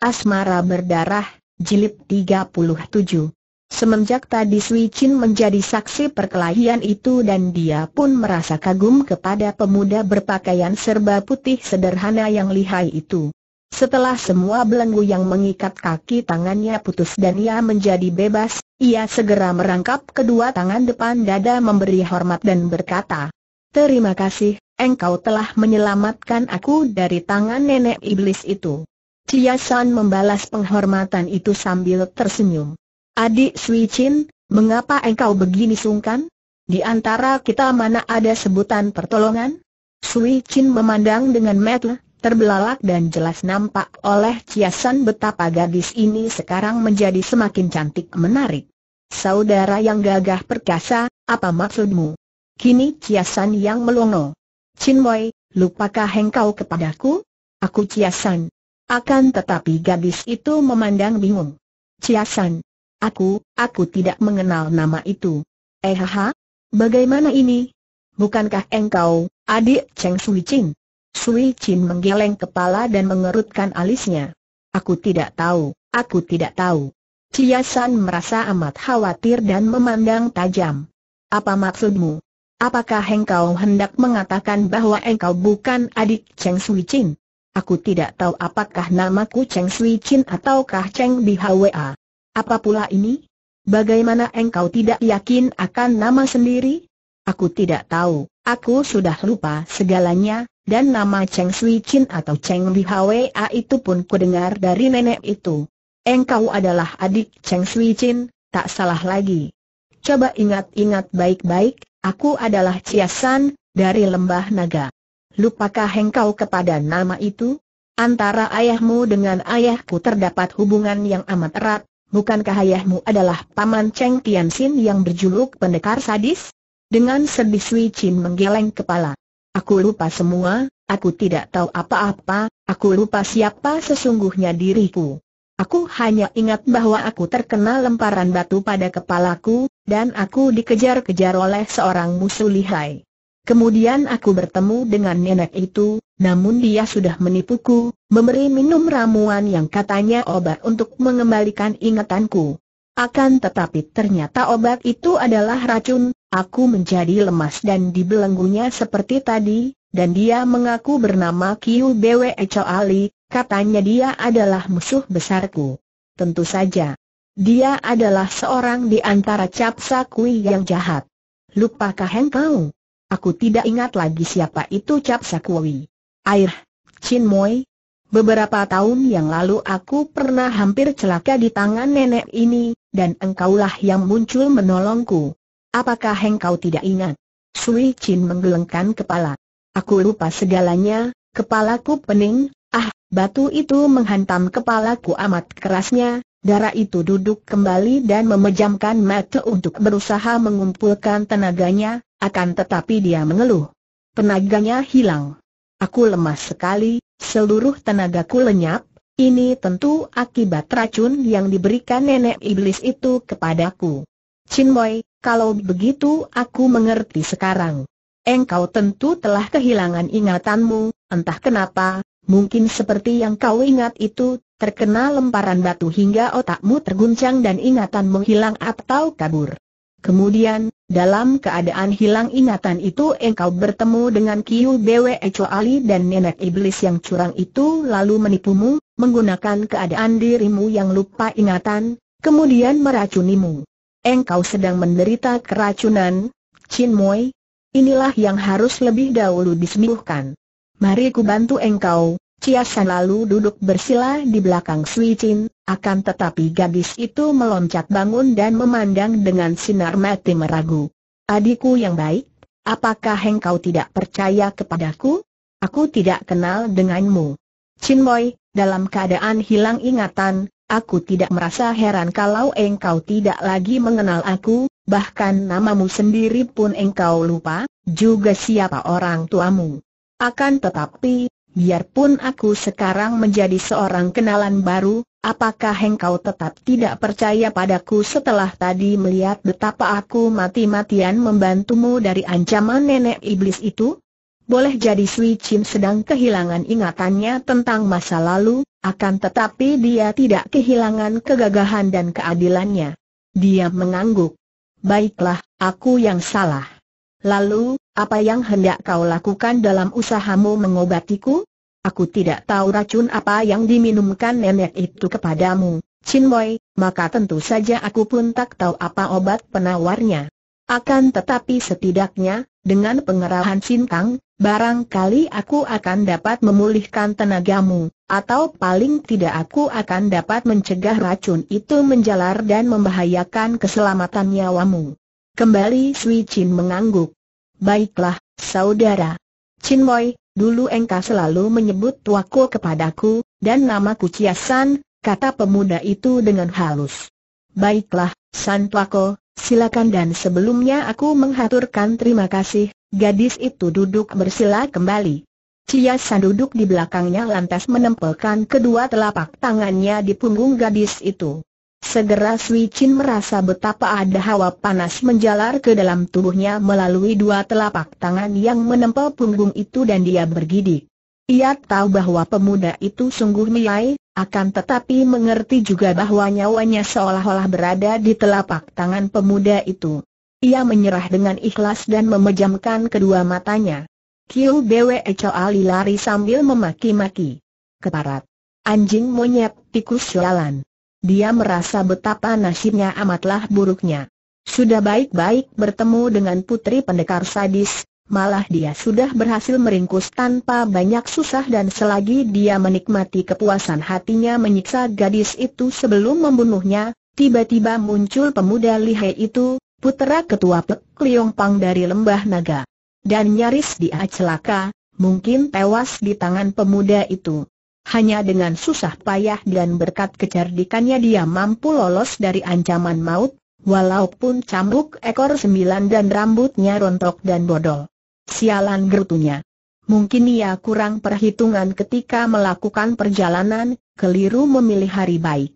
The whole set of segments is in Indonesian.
Asmara Berdarah, Jilid 37. Semenjak tadi Sui Chin menjadi saksi perkelahian itu dan dia pun merasa kagum kepada pemuda berpakaian serba putih sederhana yang lihai itu. Setelah semua belenggu yang mengikat kaki tangannya putus dan ia menjadi bebas, ia segera merangkap kedua tangan depan dada memberi hormat dan berkata, Terima kasih, engkau telah menyelamatkan aku dari tangan nenek iblis itu. Chia San membalas penghormatan itu sambil tersenyum. Adik Sui Chin, mengapa engkau begini sungkan? Di antara kita mana ada sebutan pertolongan? Sui Chin memandang dengan metel, terbelalak dan jelas nampak oleh Chia San betapa gadis ini sekarang menjadi semakin cantik menarik. Saudara yang gagah perkasa, apa maksudmu? Kini Chia San yang melongo. Chin Wei, lupakah engkau kepadaku? Aku Chia San. Akan tetapi gadis itu memandang bingung. Ciasan. Aku, aku tidak mengenal nama itu. Eh ha, bagaimana ini? Bukankah engkau, adik Cheng Sui Chin? Sui Chin menggeleng kepala dan mengerutkan alisnya. Aku tidak tahu, aku tidak tahu. Ciasan merasa amat khawatir dan memandang tajam. Apa maksudmu? Apakah engkau hendak mengatakan bahwa engkau bukan adik Cheng Sui Chin? Aku tidak tahu apakah namaku Cheng Sui Chin ataukah Cheng Hwa. Apa pula ini? Bagaimana engkau tidak yakin akan nama sendiri? Aku tidak tahu, aku sudah lupa segalanya, dan nama Cheng Sui Chin atau Cheng Hwa itu pun kudengar dari nenek itu. Engkau adalah adik Cheng Sui Chin, tak salah lagi. Coba ingat-ingat baik-baik, aku adalah San, dari Lembah Naga lupakah engkau kepada nama itu? Antara ayahmu dengan ayahku terdapat hubungan yang amat erat, bukankah ayahmu adalah paman Cheng Tianxin yang berjuluk pendekar sadis? Dengan sedih Sui Chin menggeleng kepala. Aku lupa semua, aku tidak tahu apa-apa, aku lupa siapa sesungguhnya diriku. Aku hanya ingat bahwa aku terkena lemparan batu pada kepalaku, dan aku dikejar-kejar oleh seorang musuh lihai. Kemudian aku bertemu dengan nenek itu, namun dia sudah menipuku, memberi minum ramuan yang katanya obat untuk mengembalikan ingatanku. Akan tetapi ternyata obat itu adalah racun, aku menjadi lemas dan dibelenggunya seperti tadi, dan dia mengaku bernama Kiu Bwe Ali, katanya dia adalah musuh besarku. Tentu saja. Dia adalah seorang di antara capsa kui yang jahat. Lupakah engkau? Aku tidak ingat lagi siapa itu Cap Sakui. Air, Chin Moi. Beberapa tahun yang lalu aku pernah hampir celaka di tangan nenek ini, dan engkaulah yang muncul menolongku. Apakah engkau tidak ingat? Sui Chin menggelengkan kepala. Aku lupa segalanya, kepalaku pening, ah, batu itu menghantam kepalaku amat kerasnya, Darah itu duduk kembali dan memejamkan mata untuk berusaha mengumpulkan tenaganya, akan tetapi dia mengeluh. Tenaganya hilang. Aku lemas sekali, seluruh tenagaku lenyap, ini tentu akibat racun yang diberikan nenek iblis itu kepadaku. Chin kalau begitu aku mengerti sekarang. Engkau tentu telah kehilangan ingatanmu, entah kenapa, mungkin seperti yang kau ingat itu, terkena lemparan batu hingga otakmu terguncang dan ingatanmu hilang atau kabur. Kemudian, dalam keadaan hilang ingatan itu engkau bertemu dengan Kiu Bwe Echo Ali dan nenek iblis yang curang itu lalu menipumu, menggunakan keadaan dirimu yang lupa ingatan, kemudian meracunimu. Engkau sedang menderita keracunan, Chin Moi. Inilah yang harus lebih dahulu disembuhkan. Mari ku bantu engkau, Chia San lalu duduk bersila di belakang Sui Chin, akan tetapi gadis itu meloncat bangun dan memandang dengan sinar mati meragu. Adikku yang baik, apakah engkau tidak percaya kepadaku? Aku tidak kenal denganmu. Chin Boy, dalam keadaan hilang ingatan, aku tidak merasa heran kalau engkau tidak lagi mengenal aku, bahkan namamu sendiri pun engkau lupa, juga siapa orang tuamu. Akan tetapi, Biarpun aku sekarang menjadi seorang kenalan baru, apakah engkau tetap tidak percaya padaku setelah tadi melihat betapa aku mati-matian membantumu dari ancaman nenek iblis itu? Boleh jadi Sui Chin sedang kehilangan ingatannya tentang masa lalu, akan tetapi dia tidak kehilangan kegagahan dan keadilannya. Dia mengangguk. Baiklah, aku yang salah. Lalu, apa yang hendak kau lakukan dalam usahamu mengobatiku? Aku tidak tahu racun apa yang diminumkan nenek itu kepadamu, Chin Boy, maka tentu saja aku pun tak tahu apa obat penawarnya. Akan tetapi setidaknya, dengan pengerahan Chin Kang, barangkali aku akan dapat memulihkan tenagamu, atau paling tidak aku akan dapat mencegah racun itu menjalar dan membahayakan keselamatan nyawamu. Kembali Sui Chin mengangguk. Baiklah, saudara. Chin Moi, dulu engkau selalu menyebut tuaku kepadaku, dan namaku Ciasan, kata pemuda itu dengan halus. Baiklah, San Tuako, silakan dan sebelumnya aku menghaturkan terima kasih, gadis itu duduk bersila kembali. Ciasan duduk di belakangnya lantas menempelkan kedua telapak tangannya di punggung gadis itu. Segera Sui Chin merasa betapa ada hawa panas menjalar ke dalam tubuhnya melalui dua telapak tangan yang menempel punggung itu dan dia bergidik. Ia tahu bahwa pemuda itu sungguh miai, akan tetapi mengerti juga bahwa nyawanya seolah-olah berada di telapak tangan pemuda itu. Ia menyerah dengan ikhlas dan memejamkan kedua matanya. Kiu Bwe Ali lari sambil memaki-maki. Keparat. Anjing monyet, tikus jalan. Dia merasa betapa nasibnya amatlah buruknya. Sudah baik-baik bertemu dengan putri pendekar sadis, malah dia sudah berhasil meringkus tanpa banyak susah dan selagi dia menikmati kepuasan hatinya menyiksa gadis itu sebelum membunuhnya, tiba-tiba muncul pemuda lihe itu, putera ketua Pek Liong Pang dari Lembah Naga. Dan nyaris dia celaka, mungkin tewas di tangan pemuda itu hanya dengan susah payah dan berkat kecerdikannya dia mampu lolos dari ancaman maut, walaupun cambuk ekor sembilan dan rambutnya rontok dan bodol. Sialan gerutunya. Mungkin ia kurang perhitungan ketika melakukan perjalanan, keliru memilih hari baik.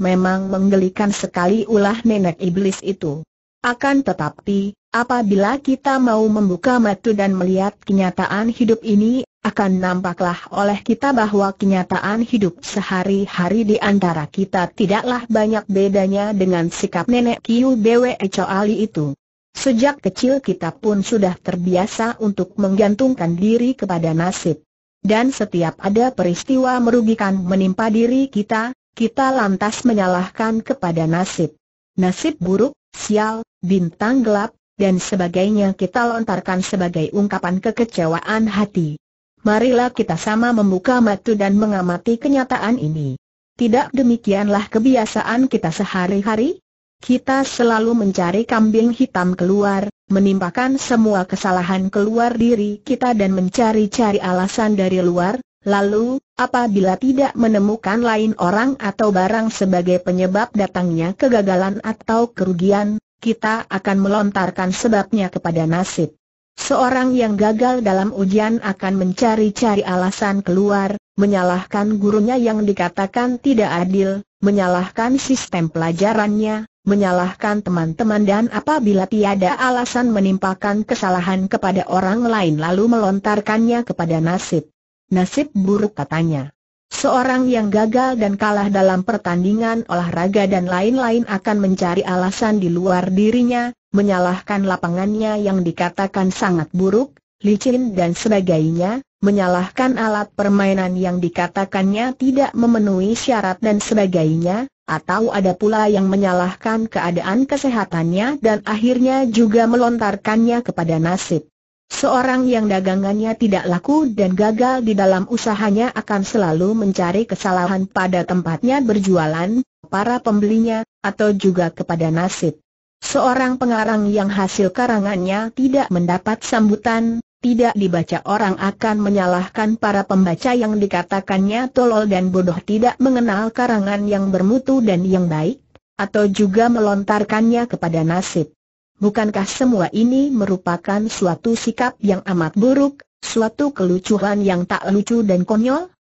Memang menggelikan sekali ulah nenek iblis itu. Akan tetapi, apabila kita mau membuka mata dan melihat kenyataan hidup ini, akan nampaklah oleh kita bahwa kenyataan hidup sehari-hari di antara kita tidaklah banyak bedanya dengan sikap nenek Kiu Bwe Ali itu. Sejak kecil kita pun sudah terbiasa untuk menggantungkan diri kepada nasib. Dan setiap ada peristiwa merugikan menimpa diri kita, kita lantas menyalahkan kepada nasib. Nasib buruk, sial, bintang gelap, dan sebagainya kita lontarkan sebagai ungkapan kekecewaan hati. Marilah kita sama membuka mata dan mengamati kenyataan ini. Tidak demikianlah kebiasaan kita sehari-hari? Kita selalu mencari kambing hitam keluar, menimpakan semua kesalahan keluar diri kita dan mencari-cari alasan dari luar, lalu, apabila tidak menemukan lain orang atau barang sebagai penyebab datangnya kegagalan atau kerugian, kita akan melontarkan sebabnya kepada nasib. Seorang yang gagal dalam ujian akan mencari-cari alasan keluar, menyalahkan gurunya yang dikatakan tidak adil, menyalahkan sistem pelajarannya, menyalahkan teman-teman dan apabila tiada alasan menimpakan kesalahan kepada orang lain lalu melontarkannya kepada nasib. Nasib buruk katanya. Seorang yang gagal dan kalah dalam pertandingan olahraga dan lain-lain akan mencari alasan di luar dirinya, menyalahkan lapangannya yang dikatakan sangat buruk, licin dan sebagainya, menyalahkan alat permainan yang dikatakannya tidak memenuhi syarat dan sebagainya, atau ada pula yang menyalahkan keadaan kesehatannya dan akhirnya juga melontarkannya kepada nasib. Seorang yang dagangannya tidak laku dan gagal di dalam usahanya akan selalu mencari kesalahan pada tempatnya berjualan, para pembelinya, atau juga kepada nasib. Seorang pengarang yang hasil karangannya tidak mendapat sambutan, tidak dibaca orang akan menyalahkan para pembaca yang dikatakannya tolol dan bodoh tidak mengenal karangan yang bermutu dan yang baik, atau juga melontarkannya kepada nasib. Bukankah semua ini merupakan suatu sikap yang amat buruk, suatu kelucuan yang tak lucu dan konyol?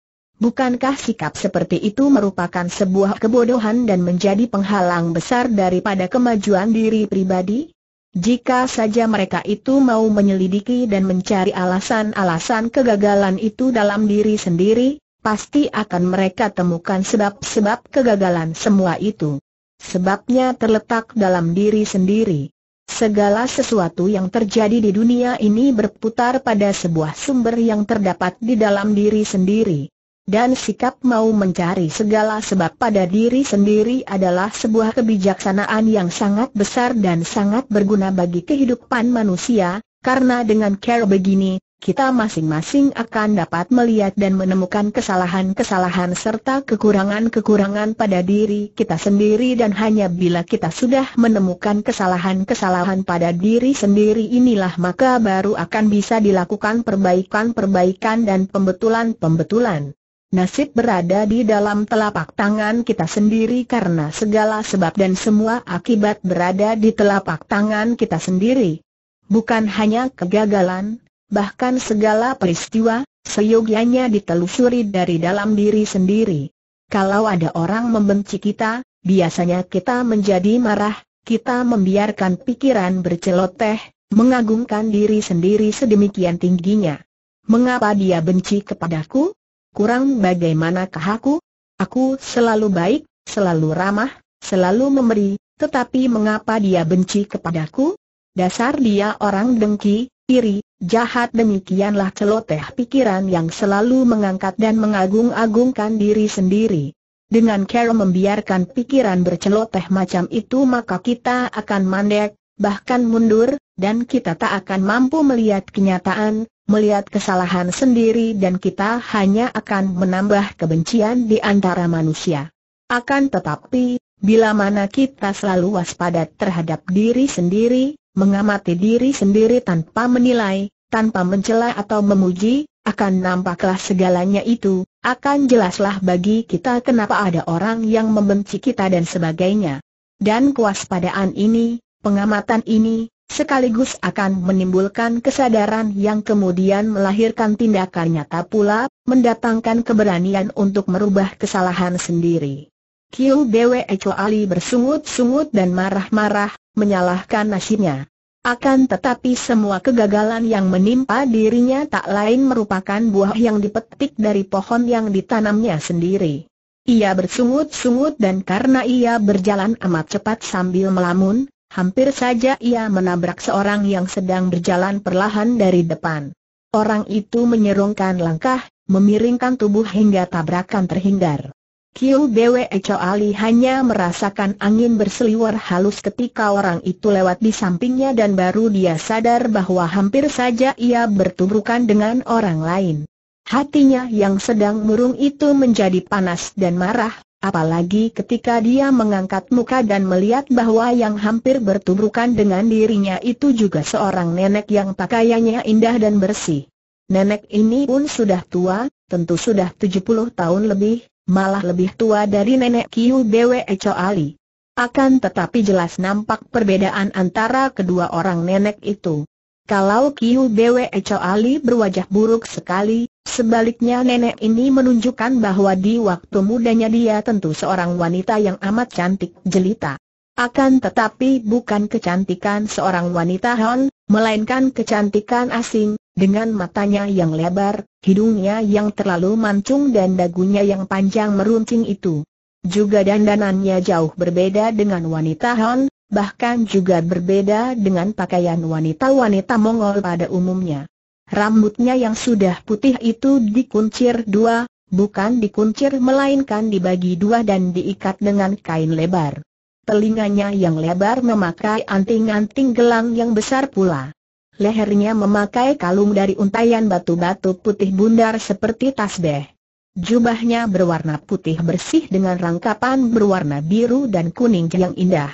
Bukankah sikap seperti itu merupakan sebuah kebodohan dan menjadi penghalang besar daripada kemajuan diri pribadi? Jika saja mereka itu mau menyelidiki dan mencari alasan-alasan kegagalan itu dalam diri sendiri, pasti akan mereka temukan sebab-sebab kegagalan semua itu. Sebabnya terletak dalam diri sendiri. Segala sesuatu yang terjadi di dunia ini berputar pada sebuah sumber yang terdapat di dalam diri sendiri. Dan sikap mau mencari segala sebab pada diri sendiri adalah sebuah kebijaksanaan yang sangat besar dan sangat berguna bagi kehidupan manusia, karena dengan care begini, kita masing-masing akan dapat melihat dan menemukan kesalahan-kesalahan serta kekurangan-kekurangan pada diri kita sendiri dan hanya bila kita sudah menemukan kesalahan-kesalahan pada diri sendiri inilah maka baru akan bisa dilakukan perbaikan-perbaikan dan pembetulan-pembetulan. Nasib berada di dalam telapak tangan kita sendiri karena segala sebab dan semua akibat berada di telapak tangan kita sendiri. Bukan hanya kegagalan, bahkan segala peristiwa, seyogianya ditelusuri dari dalam diri sendiri. Kalau ada orang membenci kita, biasanya kita menjadi marah, kita membiarkan pikiran berceloteh, mengagungkan diri sendiri sedemikian tingginya. Mengapa dia benci kepadaku? kurang bagaimanakah aku? Aku selalu baik, selalu ramah, selalu memberi, tetapi mengapa dia benci kepadaku? Dasar dia orang dengki, iri, jahat demikianlah celoteh pikiran yang selalu mengangkat dan mengagung-agungkan diri sendiri. Dengan cara membiarkan pikiran berceloteh macam itu maka kita akan mandek, bahkan mundur, dan kita tak akan mampu melihat kenyataan, melihat kesalahan sendiri dan kita hanya akan menambah kebencian di antara manusia. Akan tetapi, bila mana kita selalu waspada terhadap diri sendiri, mengamati diri sendiri tanpa menilai, tanpa mencela atau memuji, akan nampaklah segalanya itu, akan jelaslah bagi kita kenapa ada orang yang membenci kita dan sebagainya. Dan kewaspadaan ini, pengamatan ini, sekaligus akan menimbulkan kesadaran yang kemudian melahirkan tindakan nyata pula, mendatangkan keberanian untuk merubah kesalahan sendiri. Kiu Bwe Ali bersungut-sungut dan marah-marah, menyalahkan nasibnya. Akan tetapi semua kegagalan yang menimpa dirinya tak lain merupakan buah yang dipetik dari pohon yang ditanamnya sendiri. Ia bersungut-sungut dan karena ia berjalan amat cepat sambil melamun, Hampir saja ia menabrak seorang yang sedang berjalan perlahan dari depan. Orang itu menyerongkan langkah, memiringkan tubuh hingga tabrakan terhindar. Kiu Bwe Ali hanya merasakan angin berseliwer halus ketika orang itu lewat di sampingnya dan baru dia sadar bahwa hampir saja ia bertubrukan dengan orang lain. Hatinya yang sedang murung itu menjadi panas dan marah, Apalagi ketika dia mengangkat muka dan melihat bahwa yang hampir bertubrukan dengan dirinya itu juga seorang nenek yang pakaiannya indah dan bersih. Nenek ini pun sudah tua, tentu sudah 70 tahun lebih, malah lebih tua dari nenek Kiu Bwe Cho Ali. Akan tetapi jelas nampak perbedaan antara kedua orang nenek itu. Kalau Kiu Bwe Cho Ali berwajah buruk sekali, Sebaliknya nenek ini menunjukkan bahwa di waktu mudanya dia tentu seorang wanita yang amat cantik jelita. Akan tetapi bukan kecantikan seorang wanita Han, melainkan kecantikan asing, dengan matanya yang lebar, hidungnya yang terlalu mancung dan dagunya yang panjang meruncing itu. Juga dandanannya jauh berbeda dengan wanita Han, bahkan juga berbeda dengan pakaian wanita-wanita Mongol pada umumnya. Rambutnya yang sudah putih itu dikuncir dua, bukan dikuncir melainkan dibagi dua dan diikat dengan kain lebar. Telinganya yang lebar memakai anting-anting gelang yang besar pula. Lehernya memakai kalung dari untayan batu-batu putih bundar seperti tasbeh. Jubahnya berwarna putih bersih dengan rangkapan berwarna biru dan kuning yang indah.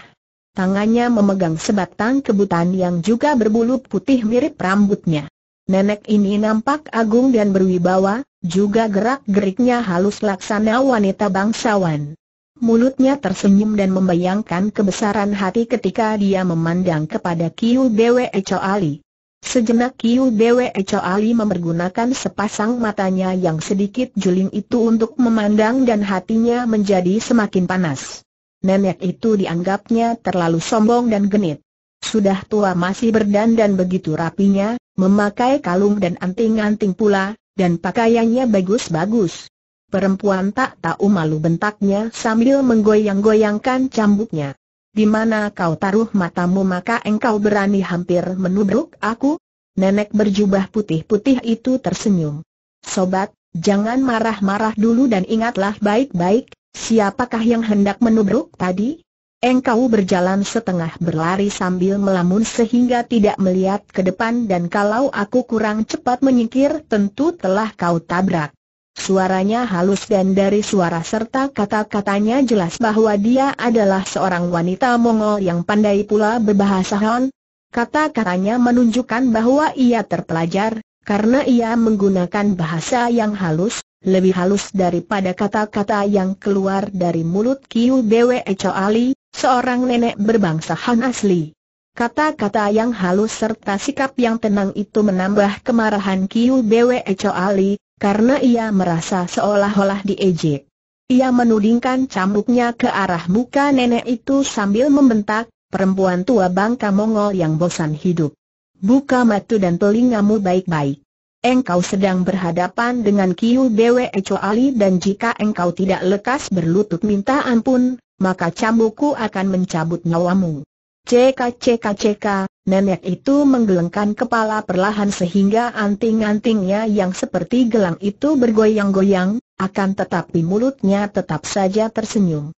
Tangannya memegang sebatang kebutan yang juga berbulu putih mirip rambutnya. Nenek ini nampak agung dan berwibawa, juga gerak-geriknya halus laksana wanita bangsawan. Mulutnya tersenyum dan membayangkan kebesaran hati ketika dia memandang kepada Kiu Bwe Ali. Sejenak Kiu Bwe Ali mempergunakan sepasang matanya yang sedikit juling itu untuk memandang dan hatinya menjadi semakin panas. Nenek itu dianggapnya terlalu sombong dan genit. Sudah tua masih berdandan begitu rapinya, memakai kalung dan anting-anting pula, dan pakaiannya bagus-bagus. Perempuan tak tahu malu bentaknya sambil menggoyang-goyangkan cambuknya. Di mana kau taruh matamu maka engkau berani hampir menubruk aku? Nenek berjubah putih-putih itu tersenyum. Sobat, jangan marah-marah dulu dan ingatlah baik-baik, siapakah yang hendak menubruk tadi? Engkau berjalan setengah berlari sambil melamun sehingga tidak melihat ke depan dan kalau aku kurang cepat menyingkir tentu telah kau tabrak. Suaranya halus dan dari suara serta kata-katanya jelas bahwa dia adalah seorang wanita Mongol yang pandai pula berbahasa Han. Kata-katanya menunjukkan bahwa ia terpelajar, karena ia menggunakan bahasa yang halus, lebih halus daripada kata-kata yang keluar dari mulut Kiu Bwe Ali, seorang nenek berbangsa Han asli. Kata-kata yang halus serta sikap yang tenang itu menambah kemarahan Kiu Bwe Ali, karena ia merasa seolah-olah diejek. Ia menudingkan cambuknya ke arah muka nenek itu sambil membentak, perempuan tua bangka Mongol yang bosan hidup. Buka mata dan telingamu baik-baik engkau sedang berhadapan dengan Kiu Bwe Ali dan jika engkau tidak lekas berlutut minta ampun, maka cambukku akan mencabut nyawamu. Cek, cek, cek. nenek itu menggelengkan kepala perlahan sehingga anting-antingnya yang seperti gelang itu bergoyang-goyang, akan tetapi mulutnya tetap saja tersenyum.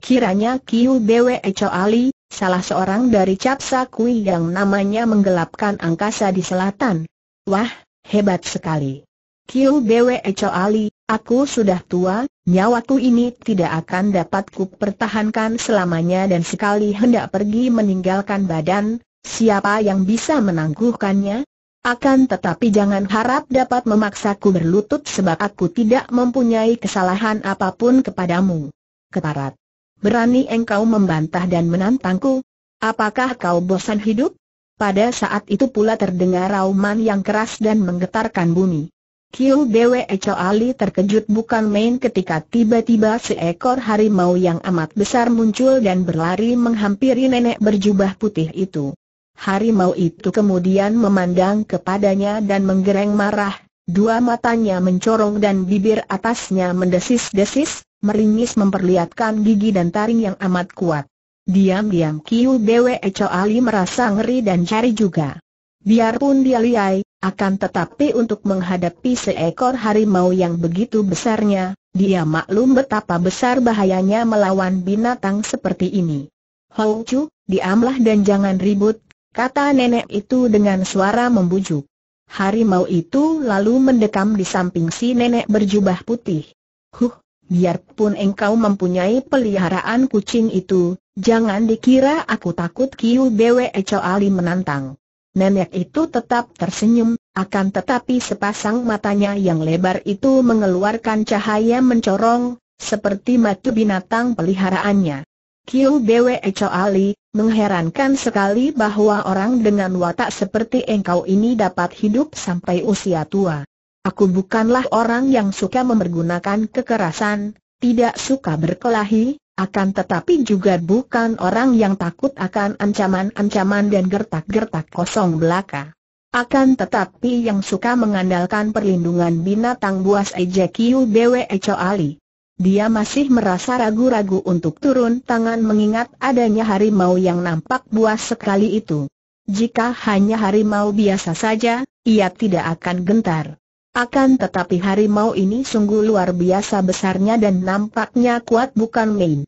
Kiranya Kiu Bwe Ali, salah seorang dari Capsa Kui yang namanya menggelapkan angkasa di selatan. Wah, Hebat sekali. Kiu Bwe Ali, aku sudah tua, nyawaku ini tidak akan dapat ku pertahankan selamanya dan sekali hendak pergi meninggalkan badan, siapa yang bisa menangguhkannya? Akan tetapi jangan harap dapat memaksaku berlutut sebab aku tidak mempunyai kesalahan apapun kepadamu. Keparat. Berani engkau membantah dan menantangku? Apakah kau bosan hidup? Pada saat itu pula terdengar rauman yang keras dan menggetarkan bumi. Kiu Bwe Ali terkejut bukan main ketika tiba-tiba seekor harimau yang amat besar muncul dan berlari menghampiri nenek berjubah putih itu. Harimau itu kemudian memandang kepadanya dan menggereng marah, dua matanya mencorong dan bibir atasnya mendesis-desis, meringis memperlihatkan gigi dan taring yang amat kuat. Diam-diam Kiu Bwe Ali merasa ngeri dan cari juga. Biarpun dia liai, akan tetapi untuk menghadapi seekor harimau yang begitu besarnya, dia maklum betapa besar bahayanya melawan binatang seperti ini. Hou Chu, diamlah dan jangan ribut, kata nenek itu dengan suara membujuk. Harimau itu lalu mendekam di samping si nenek berjubah putih. Huh, biarpun engkau mempunyai peliharaan kucing itu, Jangan dikira aku takut Kiu Bwe Ali menantang. Nenek itu tetap tersenyum, akan tetapi sepasang matanya yang lebar itu mengeluarkan cahaya mencorong, seperti mata binatang peliharaannya. Kiu Bwe Ali, mengherankan sekali bahwa orang dengan watak seperti engkau ini dapat hidup sampai usia tua. Aku bukanlah orang yang suka mempergunakan kekerasan, tidak suka berkelahi, akan tetapi juga bukan orang yang takut akan ancaman-ancaman dan gertak-gertak kosong belaka. Akan tetapi yang suka mengandalkan perlindungan binatang buas Ejekiu Bwe Ali. Dia masih merasa ragu-ragu untuk turun tangan mengingat adanya harimau yang nampak buas sekali itu. Jika hanya harimau biasa saja, ia tidak akan gentar. Akan tetapi harimau ini sungguh luar biasa besarnya dan nampaknya kuat bukan main.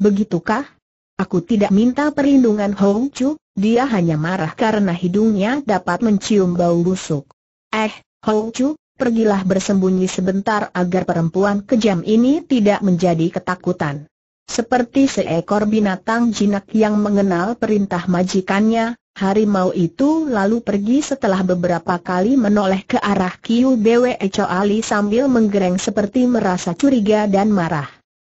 Begitukah? Aku tidak minta perlindungan Hong Chu, dia hanya marah karena hidungnya dapat mencium bau busuk. Eh, Hong Chu, pergilah bersembunyi sebentar agar perempuan kejam ini tidak menjadi ketakutan. Seperti seekor binatang jinak yang mengenal perintah majikannya, Harimau itu lalu pergi setelah beberapa kali menoleh ke arah Kiu Bwe Ali sambil menggereng seperti merasa curiga dan marah.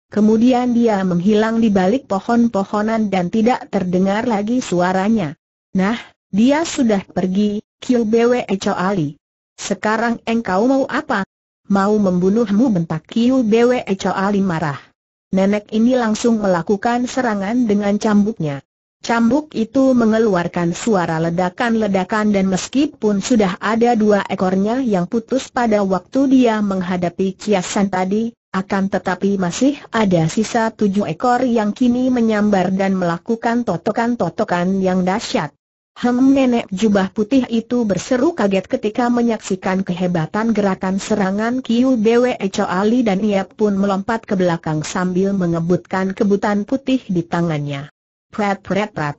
Kemudian dia menghilang di balik pohon-pohonan dan tidak terdengar lagi suaranya. Nah, dia sudah pergi, Kiu Bwe Ali. Sekarang engkau mau apa? Mau membunuhmu bentak Kiu Bwe Ali marah. Nenek ini langsung melakukan serangan dengan cambuknya. Cambuk itu mengeluarkan suara ledakan-ledakan dan meskipun sudah ada dua ekornya yang putus pada waktu dia menghadapi kiasan tadi, akan tetapi masih ada sisa tujuh ekor yang kini menyambar dan melakukan totokan-totokan yang dahsyat. Hem nenek jubah putih itu berseru kaget ketika menyaksikan kehebatan gerakan serangan Kiu Bwe Ali dan ia pun melompat ke belakang sambil mengebutkan kebutan putih di tangannya prat prat prat.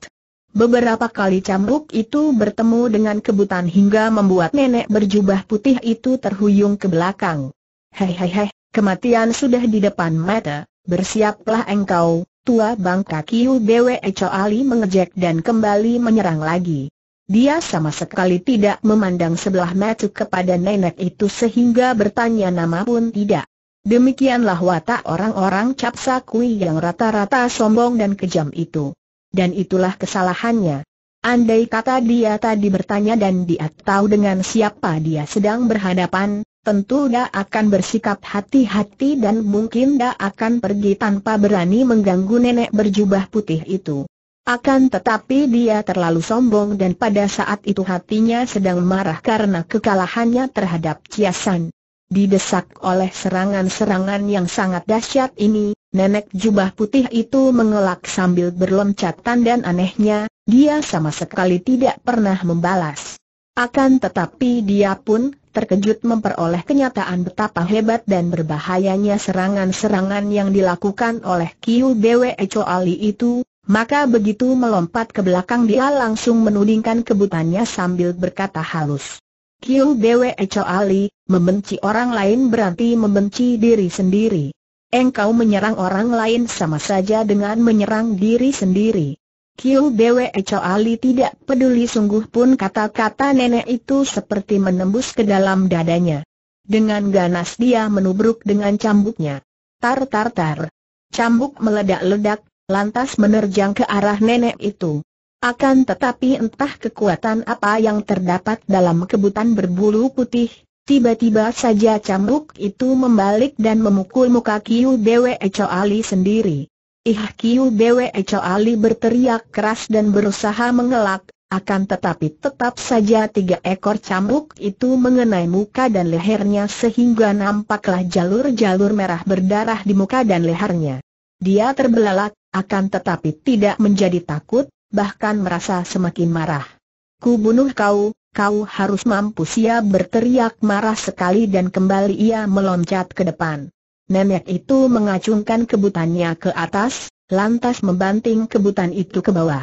Beberapa kali cambuk itu bertemu dengan kebutan hingga membuat nenek berjubah putih itu terhuyung ke belakang. Hei hei hei, kematian sudah di depan mata, bersiaplah engkau, tua bangka Kiu Bwe Ali mengejek dan kembali menyerang lagi. Dia sama sekali tidak memandang sebelah mata kepada nenek itu sehingga bertanya nama pun tidak. Demikianlah watak orang-orang Capsa Kui yang rata-rata sombong dan kejam itu dan itulah kesalahannya. Andai kata dia tadi bertanya dan dia tahu dengan siapa dia sedang berhadapan, tentu dia akan bersikap hati-hati dan mungkin dia akan pergi tanpa berani mengganggu nenek berjubah putih itu. Akan tetapi dia terlalu sombong dan pada saat itu hatinya sedang marah karena kekalahannya terhadap Ciasan. Didesak oleh serangan-serangan yang sangat dahsyat ini, nenek jubah putih itu mengelak sambil berloncatan dan anehnya, dia sama sekali tidak pernah membalas. Akan tetapi dia pun terkejut memperoleh kenyataan betapa hebat dan berbahayanya serangan-serangan yang dilakukan oleh Kiu Bwe Ali itu, maka begitu melompat ke belakang dia langsung menudingkan kebutannya sambil berkata halus. Kiu Bwe Ali, membenci orang lain berarti membenci diri sendiri. Engkau menyerang orang lain sama saja dengan menyerang diri sendiri. Kiu Bwe Ali tidak peduli sungguh pun kata-kata nenek itu seperti menembus ke dalam dadanya. Dengan ganas dia menubruk dengan cambuknya. Tar tar tar. Cambuk meledak-ledak, lantas menerjang ke arah nenek itu. Akan tetapi entah kekuatan apa yang terdapat dalam kebutan berbulu putih, tiba-tiba saja cambuk itu membalik dan memukul muka Kiu Bwe Cho Ali sendiri. Ih Kiu Bwe Cho Ali berteriak keras dan berusaha mengelak, akan tetapi tetap saja tiga ekor cambuk itu mengenai muka dan lehernya sehingga nampaklah jalur-jalur merah berdarah di muka dan lehernya. Dia terbelalak, akan tetapi tidak menjadi takut, bahkan merasa semakin marah. Ku bunuh kau, kau harus mampu siap berteriak marah sekali dan kembali ia meloncat ke depan. Nenek itu mengacungkan kebutannya ke atas, lantas membanting kebutan itu ke bawah.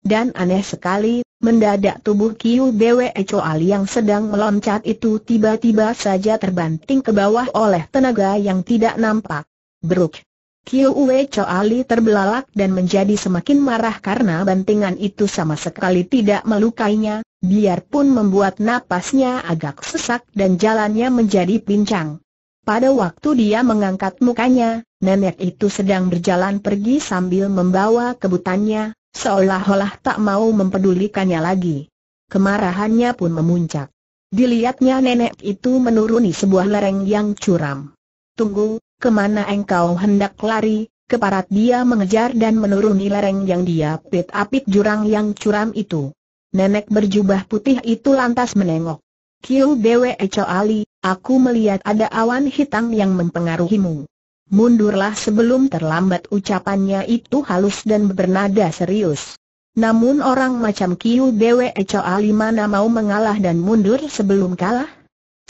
Dan aneh sekali, mendadak tubuh Kiu Bwe Coal yang sedang meloncat itu tiba-tiba saja terbanting ke bawah oleh tenaga yang tidak nampak. Beruk! Kiu Ue Choali terbelalak dan menjadi semakin marah karena bantingan itu sama sekali tidak melukainya, biarpun membuat napasnya agak sesak dan jalannya menjadi pincang. Pada waktu dia mengangkat mukanya, nenek itu sedang berjalan pergi sambil membawa kebutannya, seolah-olah tak mau mempedulikannya lagi. Kemarahannya pun memuncak. Dilihatnya nenek itu menuruni sebuah lereng yang curam. Tunggu, kemana engkau hendak lari, keparat dia mengejar dan menuruni lereng yang dia pit-apit jurang yang curam itu. Nenek berjubah putih itu lantas menengok. Kiu Bwe Cho Ali, aku melihat ada awan hitam yang mempengaruhimu. Mundurlah sebelum terlambat ucapannya itu halus dan bernada serius. Namun orang macam Kiu Bwe Cho Ali mana mau mengalah dan mundur sebelum kalah?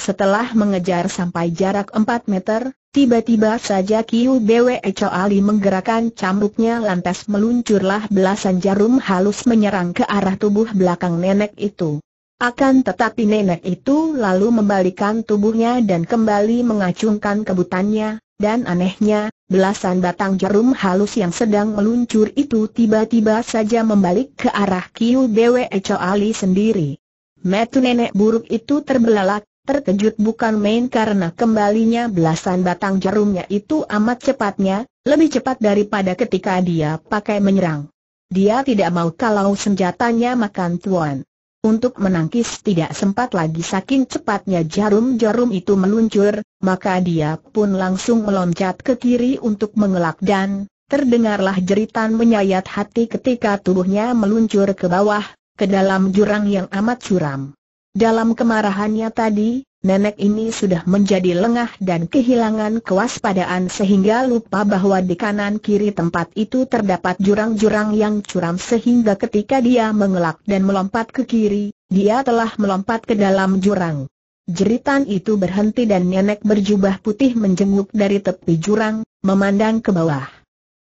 Setelah mengejar sampai jarak 4 meter, tiba-tiba saja Kiu Bwe Ali menggerakkan cambuknya lantas meluncurlah belasan jarum halus menyerang ke arah tubuh belakang nenek itu. Akan tetapi nenek itu lalu membalikan tubuhnya dan kembali mengacungkan kebutannya, dan anehnya, belasan batang jarum halus yang sedang meluncur itu tiba-tiba saja membalik ke arah Kiu Bwe Ali sendiri. Metu nenek buruk itu terbelalak, terkejut bukan main karena kembalinya belasan batang jarumnya itu amat cepatnya, lebih cepat daripada ketika dia pakai menyerang. Dia tidak mau kalau senjatanya makan tuan. Untuk menangkis tidak sempat lagi saking cepatnya jarum-jarum itu meluncur, maka dia pun langsung meloncat ke kiri untuk mengelak dan terdengarlah jeritan menyayat hati ketika tubuhnya meluncur ke bawah, ke dalam jurang yang amat curam. Dalam kemarahannya tadi, nenek ini sudah menjadi lengah dan kehilangan kewaspadaan sehingga lupa bahwa di kanan kiri tempat itu terdapat jurang-jurang yang curam sehingga ketika dia mengelak dan melompat ke kiri, dia telah melompat ke dalam jurang. Jeritan itu berhenti dan nenek berjubah putih menjenguk dari tepi jurang, memandang ke bawah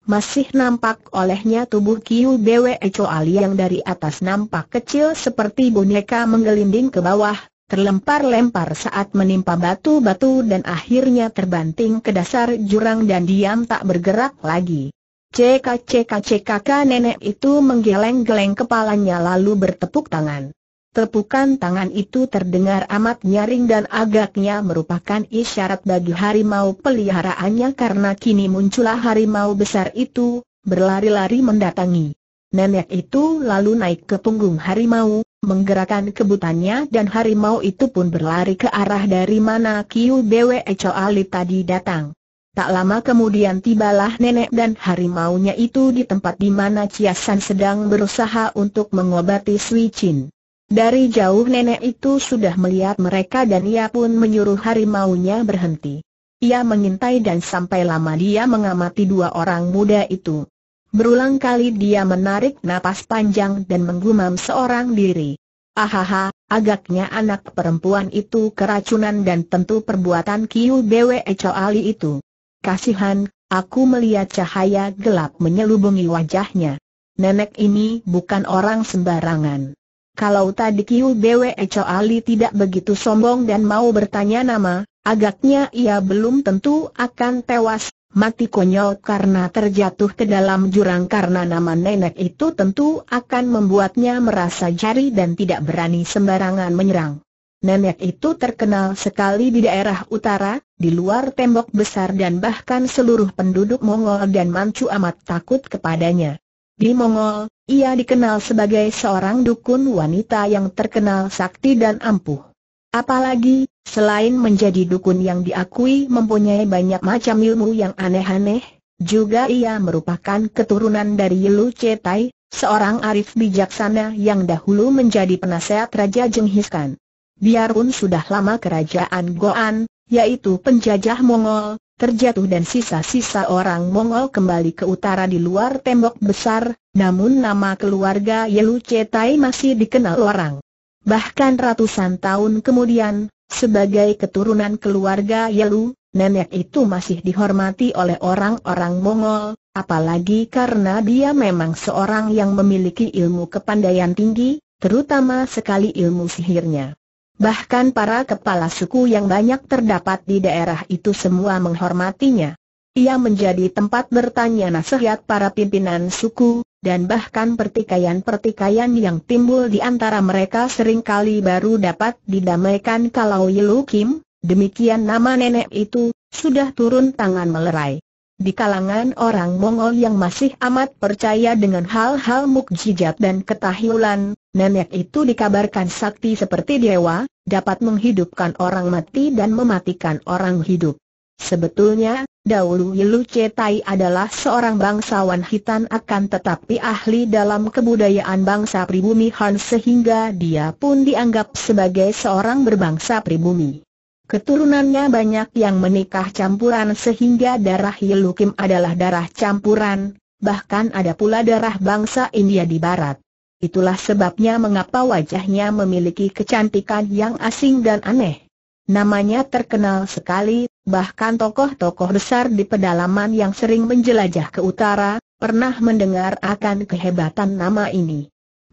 masih nampak olehnya tubuh Kiu Bwe Choali yang dari atas nampak kecil seperti boneka menggelinding ke bawah, terlempar-lempar saat menimpa batu-batu dan akhirnya terbanting ke dasar jurang dan diam tak bergerak lagi. CKCKCKK nenek itu menggeleng-geleng kepalanya lalu bertepuk tangan. Tepukan tangan itu terdengar amat nyaring dan agaknya merupakan isyarat bagi harimau peliharaannya karena kini muncullah harimau besar itu, berlari-lari mendatangi. Nenek itu lalu naik ke punggung harimau, menggerakkan kebutannya dan harimau itu pun berlari ke arah dari mana Kiu Bwe Choali tadi datang. Tak lama kemudian tibalah nenek dan harimaunya itu di tempat di mana Ciasan sedang berusaha untuk mengobati Sui Chin. Dari jauh nenek itu sudah melihat mereka dan ia pun menyuruh harimaunya berhenti. Ia mengintai dan sampai lama dia mengamati dua orang muda itu. Berulang kali dia menarik napas panjang dan menggumam seorang diri. Ahaha, agaknya anak perempuan itu keracunan dan tentu perbuatan Kiu Bwe Ali itu. Kasihan, aku melihat cahaya gelap menyelubungi wajahnya. Nenek ini bukan orang sembarangan. Kalau tadi Kiu Bwe Ali tidak begitu sombong dan mau bertanya nama, agaknya ia belum tentu akan tewas, mati konyol karena terjatuh ke dalam jurang karena nama nenek itu tentu akan membuatnya merasa jari dan tidak berani sembarangan menyerang. Nenek itu terkenal sekali di daerah utara, di luar tembok besar dan bahkan seluruh penduduk Mongol dan Manchu amat takut kepadanya. Di Mongol, ia dikenal sebagai seorang dukun wanita yang terkenal sakti dan ampuh. Apalagi, selain menjadi dukun yang diakui mempunyai banyak macam ilmu yang aneh-aneh, juga ia merupakan keturunan dari Yilu Cetai, seorang arif bijaksana yang dahulu menjadi penasehat Raja Jenghis Khan. Biarpun sudah lama kerajaan Goan, yaitu penjajah Mongol, terjatuh dan sisa-sisa orang Mongol kembali ke utara di luar tembok besar, namun nama keluarga Yelu Cetai masih dikenal orang. Bahkan ratusan tahun kemudian, sebagai keturunan keluarga Yelu, nenek itu masih dihormati oleh orang-orang Mongol, apalagi karena dia memang seorang yang memiliki ilmu kepandaian tinggi, terutama sekali ilmu sihirnya. Bahkan para kepala suku yang banyak terdapat di daerah itu semua menghormatinya. Ia menjadi tempat bertanya nasihat para pimpinan suku, dan bahkan pertikaian-pertikaian yang timbul di antara mereka seringkali baru dapat didamaikan kalau Yelukim, demikian nama nenek itu, sudah turun tangan melerai. Di kalangan orang Mongol yang masih amat percaya dengan hal-hal mukjizat dan ketahilan, nenek itu dikabarkan sakti seperti dewa, dapat menghidupkan orang mati dan mematikan orang hidup. Sebetulnya, dahulu Yilu Cetai adalah seorang bangsawan hitam, akan tetapi ahli dalam kebudayaan bangsa pribumi Han sehingga dia pun dianggap sebagai seorang berbangsa pribumi. Keturunannya banyak yang menikah campuran sehingga darah Yelukim adalah darah campuran, bahkan ada pula darah bangsa India di barat. Itulah sebabnya mengapa wajahnya memiliki kecantikan yang asing dan aneh. Namanya terkenal sekali, bahkan tokoh-tokoh besar di pedalaman yang sering menjelajah ke utara, pernah mendengar akan kehebatan nama ini.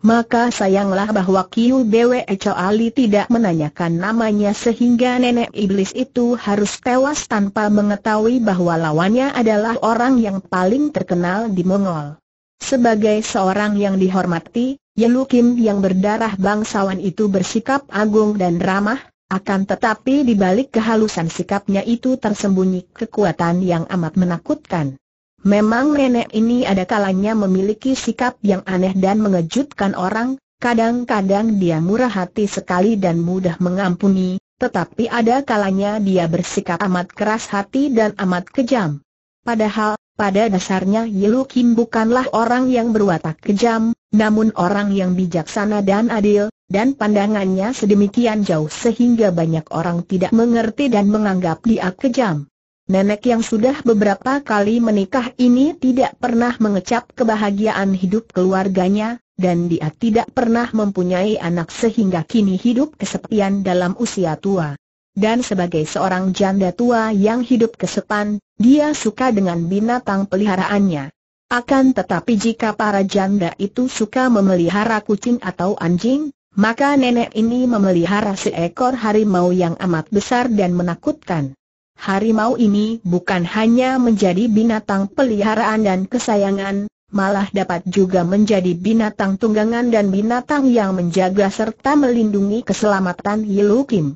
Maka sayanglah bahwa Kiu Bwe Ali tidak menanyakan namanya sehingga nenek iblis itu harus tewas tanpa mengetahui bahwa lawannya adalah orang yang paling terkenal di Mongol. Sebagai seorang yang dihormati, Yelu Kim yang berdarah bangsawan itu bersikap agung dan ramah, akan tetapi di balik kehalusan sikapnya itu tersembunyi kekuatan yang amat menakutkan. Memang nenek ini ada kalanya memiliki sikap yang aneh dan mengejutkan orang, kadang-kadang dia murah hati sekali dan mudah mengampuni, tetapi ada kalanya dia bersikap amat keras hati dan amat kejam. Padahal, pada dasarnya Yelu Kim bukanlah orang yang berwatak kejam, namun orang yang bijaksana dan adil, dan pandangannya sedemikian jauh sehingga banyak orang tidak mengerti dan menganggap dia kejam. Nenek yang sudah beberapa kali menikah ini tidak pernah mengecap kebahagiaan hidup keluarganya, dan dia tidak pernah mempunyai anak sehingga kini hidup kesepian dalam usia tua. Dan sebagai seorang janda tua yang hidup kesepan, dia suka dengan binatang peliharaannya. Akan tetapi jika para janda itu suka memelihara kucing atau anjing, maka nenek ini memelihara seekor harimau yang amat besar dan menakutkan harimau ini bukan hanya menjadi binatang peliharaan dan kesayangan, malah dapat juga menjadi binatang tunggangan dan binatang yang menjaga serta melindungi keselamatan Yilu Kim.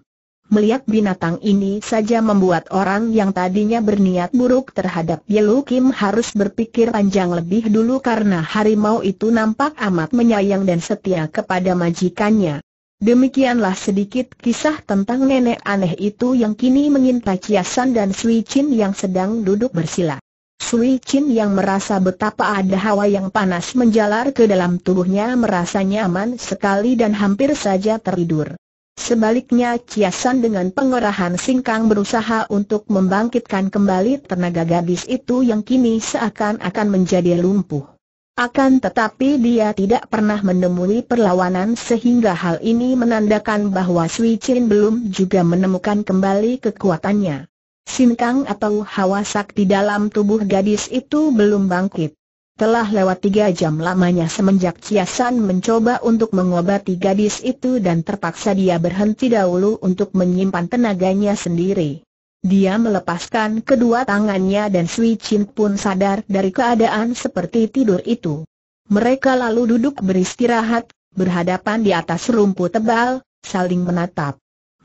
Melihat binatang ini saja membuat orang yang tadinya berniat buruk terhadap Yilu Kim harus berpikir panjang lebih dulu karena harimau itu nampak amat menyayang dan setia kepada majikannya. Demikianlah sedikit kisah tentang nenek aneh itu yang kini mengintai Ciasan dan Sui Chin yang sedang duduk bersila. Sui Chin yang merasa betapa ada hawa yang panas menjalar ke dalam tubuhnya merasa nyaman sekali dan hampir saja tertidur. Sebaliknya Ciasan dengan pengerahan singkang berusaha untuk membangkitkan kembali tenaga gadis itu yang kini seakan-akan menjadi lumpuh. Akan tetapi dia tidak pernah menemui perlawanan sehingga hal ini menandakan bahwa Sui Chin belum juga menemukan kembali kekuatannya. Sinkang atau hawa sakti dalam tubuh gadis itu belum bangkit. Telah lewat tiga jam lamanya semenjak Chia San mencoba untuk mengobati gadis itu dan terpaksa dia berhenti dahulu untuk menyimpan tenaganya sendiri. Dia melepaskan kedua tangannya dan Sui Chin pun sadar dari keadaan seperti tidur itu. Mereka lalu duduk beristirahat, berhadapan di atas rumput tebal, saling menatap.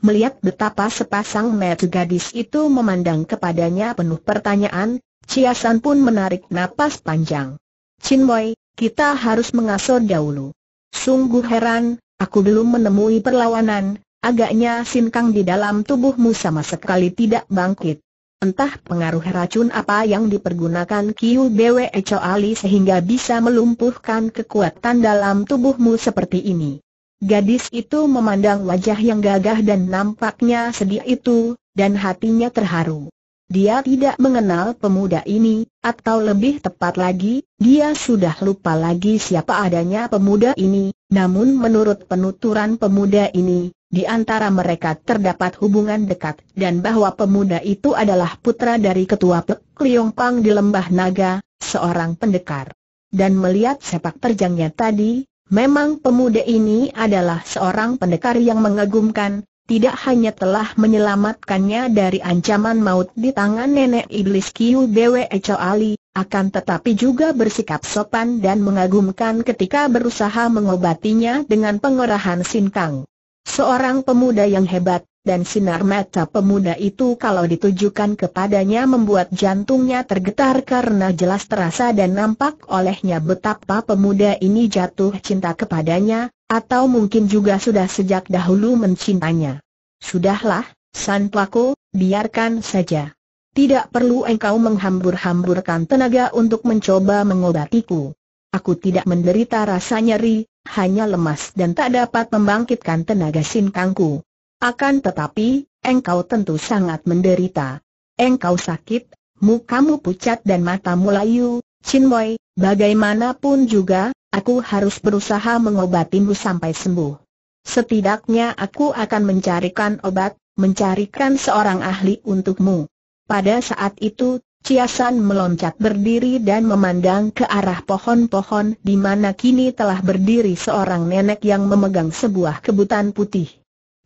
Melihat betapa sepasang mata gadis itu memandang kepadanya penuh pertanyaan, Ciasan pun menarik napas panjang. Chin Boy, kita harus mengasuh dahulu. Sungguh heran, aku belum menemui perlawanan, Agaknya sinkang di dalam tubuhmu sama sekali tidak bangkit. Entah pengaruh racun apa yang dipergunakan Kiu Bwe Ali sehingga bisa melumpuhkan kekuatan dalam tubuhmu seperti ini. Gadis itu memandang wajah yang gagah dan nampaknya sedih itu, dan hatinya terharu. Dia tidak mengenal pemuda ini, atau lebih tepat lagi, dia sudah lupa lagi siapa adanya pemuda ini, namun menurut penuturan pemuda ini, di antara mereka terdapat hubungan dekat dan bahwa pemuda itu adalah putra dari ketua Pek Liong Pang di Lembah Naga, seorang pendekar. Dan melihat sepak terjangnya tadi, memang pemuda ini adalah seorang pendekar yang mengagumkan, tidak hanya telah menyelamatkannya dari ancaman maut di tangan nenek iblis Kiu Bwe Ali, akan tetapi juga bersikap sopan dan mengagumkan ketika berusaha mengobatinya dengan pengerahan Kang. Seorang pemuda yang hebat, dan sinar mata pemuda itu kalau ditujukan kepadanya membuat jantungnya tergetar karena jelas terasa dan nampak olehnya betapa pemuda ini jatuh cinta kepadanya, atau mungkin juga sudah sejak dahulu mencintanya. Sudahlah, San Plako, biarkan saja. Tidak perlu engkau menghambur-hamburkan tenaga untuk mencoba mengobatiku. Aku tidak menderita rasa nyeri, hanya lemas dan tak dapat membangkitkan tenaga sin Kangku. Akan tetapi, engkau tentu sangat menderita. Engkau sakit, mukamu pucat dan matamu layu, Chin Boy, bagaimanapun juga, aku harus berusaha mengobatimu sampai sembuh. Setidaknya aku akan mencarikan obat, mencarikan seorang ahli untukmu. Pada saat itu, Ciasan meloncat berdiri dan memandang ke arah pohon-pohon di mana kini telah berdiri seorang nenek yang memegang sebuah kebutan putih.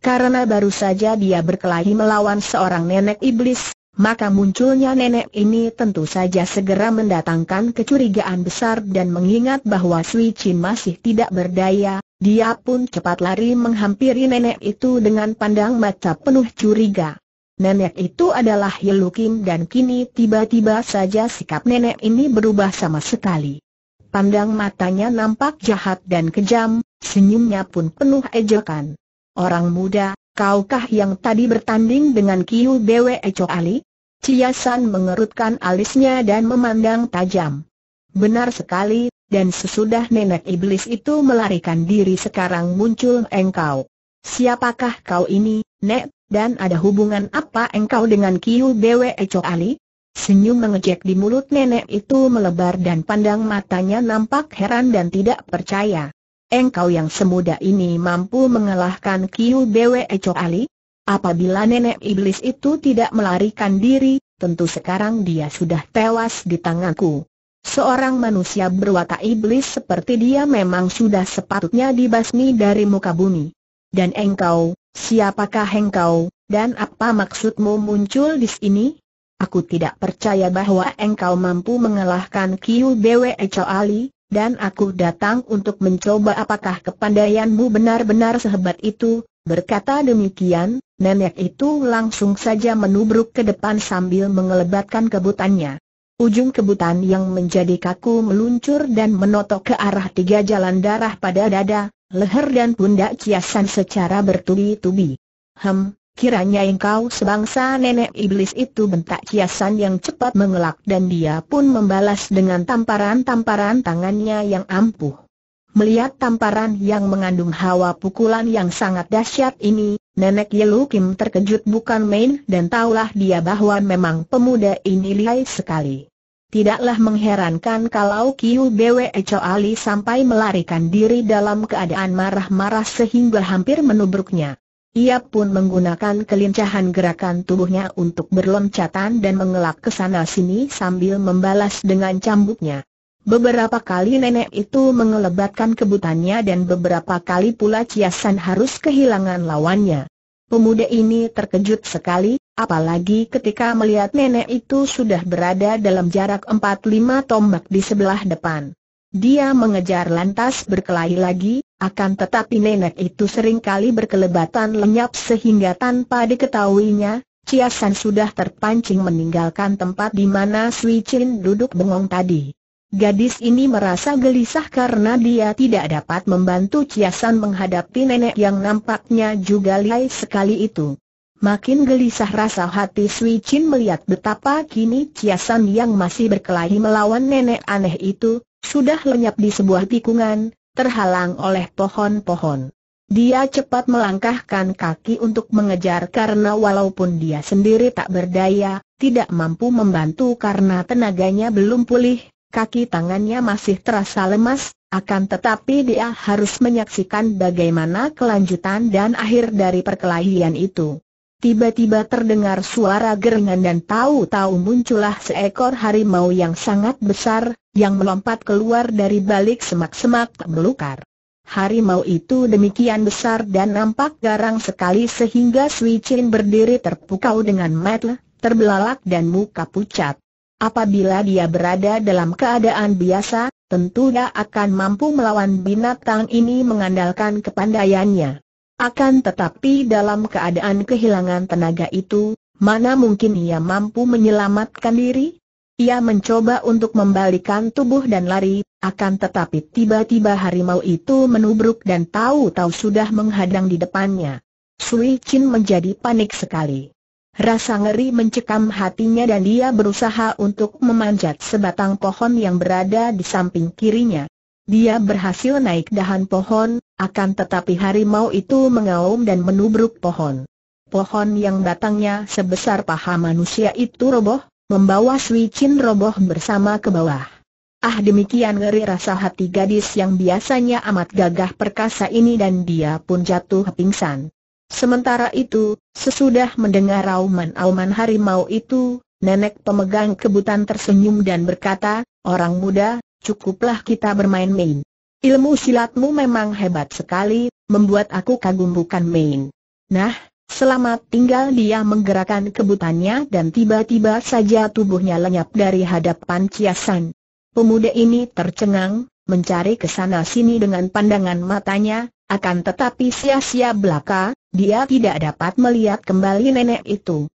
Karena baru saja dia berkelahi melawan seorang nenek iblis, maka munculnya nenek ini tentu saja segera mendatangkan kecurigaan besar dan mengingat bahwa Sui Chin masih tidak berdaya, dia pun cepat lari menghampiri nenek itu dengan pandang mata penuh curiga. Nenek itu adalah Yelukim dan kini tiba-tiba saja sikap nenek ini berubah sama sekali. Pandang matanya nampak jahat dan kejam, senyumnya pun penuh ejekan. Orang muda, kaukah yang tadi bertanding dengan Kiu Bwe Eco Ali? Ciasan mengerutkan alisnya dan memandang tajam. Benar sekali, dan sesudah nenek iblis itu melarikan diri sekarang muncul engkau. Siapakah kau ini, Nek? Dan ada hubungan apa engkau dengan Kiu Bwe Cho Ali? Senyum mengejek di mulut nenek itu melebar dan pandang matanya nampak heran dan tidak percaya. Engkau yang semuda ini mampu mengalahkan Kiu Bwe Cho Ali? Apabila nenek iblis itu tidak melarikan diri, tentu sekarang dia sudah tewas di tanganku. Seorang manusia berwatak iblis seperti dia memang sudah sepatutnya dibasmi dari muka bumi. Dan engkau, Siapakah engkau, dan apa maksudmu muncul di sini? Aku tidak percaya bahwa engkau mampu mengalahkan Kiu Bwe Ali, dan aku datang untuk mencoba apakah kepandaianmu benar-benar sehebat itu, berkata demikian, nenek itu langsung saja menubruk ke depan sambil mengelebatkan kebutannya. Ujung kebutan yang menjadi kaku meluncur dan menotok ke arah tiga jalan darah pada dada, leher dan pundak kiasan secara bertubi-tubi. Hem, kiranya engkau sebangsa nenek iblis itu bentak kiasan yang cepat mengelak dan dia pun membalas dengan tamparan-tamparan tangannya yang ampuh. Melihat tamparan yang mengandung hawa pukulan yang sangat dahsyat ini, Nenek Yelu Kim terkejut bukan main dan taulah dia bahwa memang pemuda ini lihai sekali. Tidaklah mengherankan kalau Kiu Bwe Ali sampai melarikan diri dalam keadaan marah-marah sehingga hampir menubruknya. Ia pun menggunakan kelincahan gerakan tubuhnya untuk berloncatan dan mengelak ke sana sini sambil membalas dengan cambuknya. Beberapa kali nenek itu mengelebatkan kebutannya dan beberapa kali pula Ciasan harus kehilangan lawannya. Pemuda ini terkejut sekali, Apalagi ketika melihat nenek itu sudah berada dalam jarak 4 lima tombak di sebelah depan. Dia mengejar lantas berkelahi lagi, akan tetapi nenek itu seringkali berkelebatan lenyap sehingga tanpa diketahuinya, Ciasan sudah terpancing meninggalkan tempat di mana Sui Chin duduk bengong tadi. Gadis ini merasa gelisah karena dia tidak dapat membantu Ciasan menghadapi nenek yang nampaknya juga lihai sekali itu. Makin gelisah rasa hati Sui Chin melihat betapa kini San yang masih berkelahi melawan nenek aneh itu, sudah lenyap di sebuah tikungan, terhalang oleh pohon-pohon. Dia cepat melangkahkan kaki untuk mengejar karena walaupun dia sendiri tak berdaya, tidak mampu membantu karena tenaganya belum pulih, kaki tangannya masih terasa lemas, akan tetapi dia harus menyaksikan bagaimana kelanjutan dan akhir dari perkelahian itu. Tiba-tiba terdengar suara gerengan dan tahu-tahu muncullah seekor harimau yang sangat besar, yang melompat keluar dari balik semak-semak melukar. Harimau itu demikian besar dan nampak garang sekali sehingga Sui Chin berdiri terpukau dengan mata, terbelalak dan muka pucat. Apabila dia berada dalam keadaan biasa, tentu dia akan mampu melawan binatang ini mengandalkan kepandaiannya. Akan tetapi dalam keadaan kehilangan tenaga itu, mana mungkin ia mampu menyelamatkan diri? Ia mencoba untuk membalikan tubuh dan lari, akan tetapi tiba-tiba harimau itu menubruk dan tahu-tahu sudah menghadang di depannya. Sui Chin menjadi panik sekali. Rasa ngeri mencekam hatinya dan dia berusaha untuk memanjat sebatang pohon yang berada di samping kirinya. Dia berhasil naik dahan pohon, akan tetapi harimau itu mengaum dan menubruk pohon. Pohon yang batangnya sebesar paha manusia itu roboh, membawa Sui Chin roboh bersama ke bawah. Ah demikian ngeri rasa hati gadis yang biasanya amat gagah perkasa ini dan dia pun jatuh pingsan. Sementara itu, sesudah mendengar rauman auman harimau itu, nenek pemegang kebutan tersenyum dan berkata, Orang muda, cukuplah kita bermain-main. Ilmu silatmu memang hebat sekali, membuat aku kagum bukan main. Nah, selamat tinggal dia menggerakkan kebutannya dan tiba-tiba saja tubuhnya lenyap dari hadapan Ciasan. Pemuda ini tercengang, mencari ke sana sini dengan pandangan matanya, akan tetapi sia-sia belaka, dia tidak dapat melihat kembali nenek itu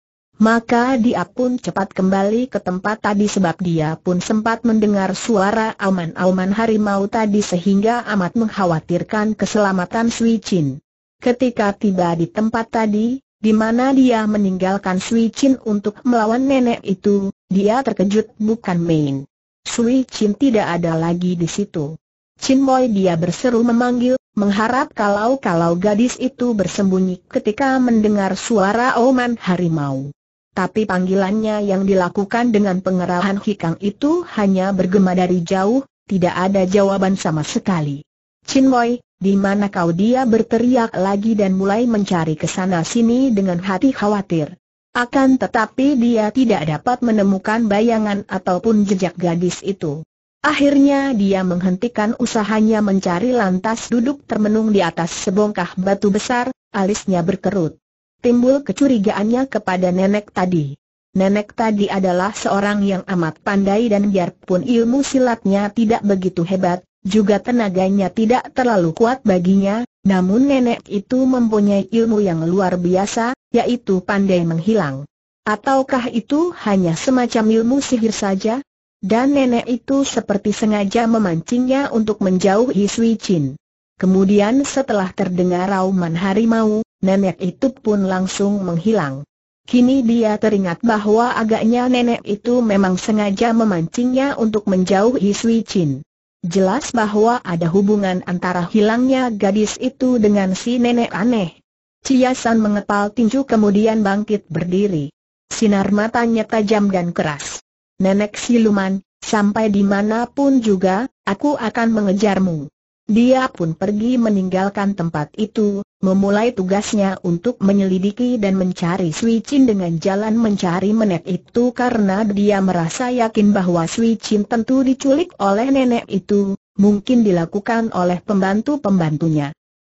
maka dia pun cepat kembali ke tempat tadi sebab dia pun sempat mendengar suara auman-auman harimau tadi sehingga amat mengkhawatirkan keselamatan Sui Chin. Ketika tiba di tempat tadi, di mana dia meninggalkan Sui Chin untuk melawan nenek itu, dia terkejut bukan main. Sui Chin tidak ada lagi di situ. Chin Moi dia berseru memanggil, mengharap kalau-kalau gadis itu bersembunyi ketika mendengar suara Oman Harimau tapi panggilannya yang dilakukan dengan pengerahan hikang itu hanya bergema dari jauh, tidak ada jawaban sama sekali. Chin Moi, di mana kau dia berteriak lagi dan mulai mencari ke sana sini dengan hati khawatir. Akan tetapi dia tidak dapat menemukan bayangan ataupun jejak gadis itu. Akhirnya dia menghentikan usahanya mencari lantas duduk termenung di atas sebongkah batu besar, alisnya berkerut timbul kecurigaannya kepada nenek tadi. Nenek tadi adalah seorang yang amat pandai dan biarpun ilmu silatnya tidak begitu hebat, juga tenaganya tidak terlalu kuat baginya, namun nenek itu mempunyai ilmu yang luar biasa, yaitu pandai menghilang. Ataukah itu hanya semacam ilmu sihir saja? Dan nenek itu seperti sengaja memancingnya untuk menjauhi Sui Chin. Kemudian setelah terdengar rauman harimau, nenek itu pun langsung menghilang. Kini dia teringat bahwa agaknya nenek itu memang sengaja memancingnya untuk menjauhi Sui Chin. Jelas bahwa ada hubungan antara hilangnya gadis itu dengan si nenek aneh. Ciasan mengepal tinju kemudian bangkit berdiri. Sinar matanya tajam dan keras. Nenek siluman, sampai dimanapun juga, aku akan mengejarmu. Dia pun pergi meninggalkan tempat itu, memulai tugasnya untuk menyelidiki dan mencari Sui Chin dengan jalan mencari menek itu karena dia merasa yakin bahwa Sui Chin tentu diculik oleh nenek itu, mungkin dilakukan oleh pembantu-pembantunya.